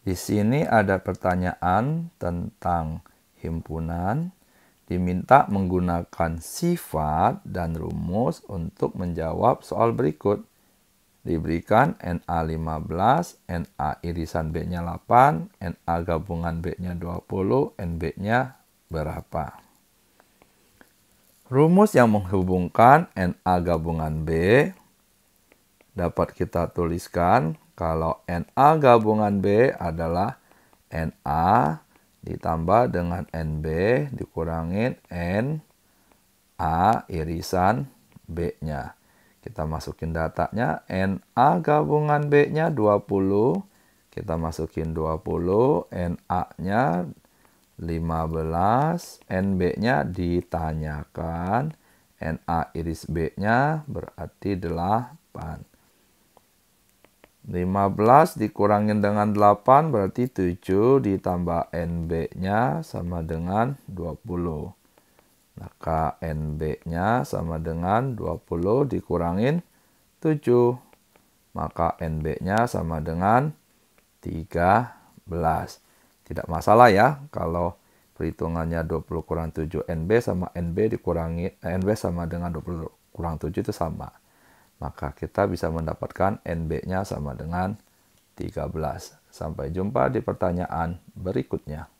Di sini ada pertanyaan tentang himpunan diminta menggunakan sifat dan rumus untuk menjawab soal berikut. Diberikan NA 15, NA irisan B-nya 8, NA gabungan B-nya 20, NB-nya berapa? Rumus yang menghubungkan NA gabungan B dapat kita tuliskan kalau NA gabungan B adalah NA ditambah dengan NB dikurangin NA irisan B-nya. Kita masukin datanya NA gabungan B-nya 20. Kita masukin 20, NA-nya 15, NB-nya ditanyakan. NA iris B-nya berarti 8. 15 dikurangin dengan 8 berarti 7 ditambah NB-nya sama dengan 20. Maka NB-nya sama dengan 20 dikurangin 7. Maka NB-nya sama dengan 13. Tidak masalah ya kalau perhitungannya 20 kurang 7 NB sama NB dikurangi NB sama dengan 20 kurang 7 itu sama. Maka kita bisa mendapatkan NB-nya sama dengan 13. Sampai jumpa di pertanyaan berikutnya.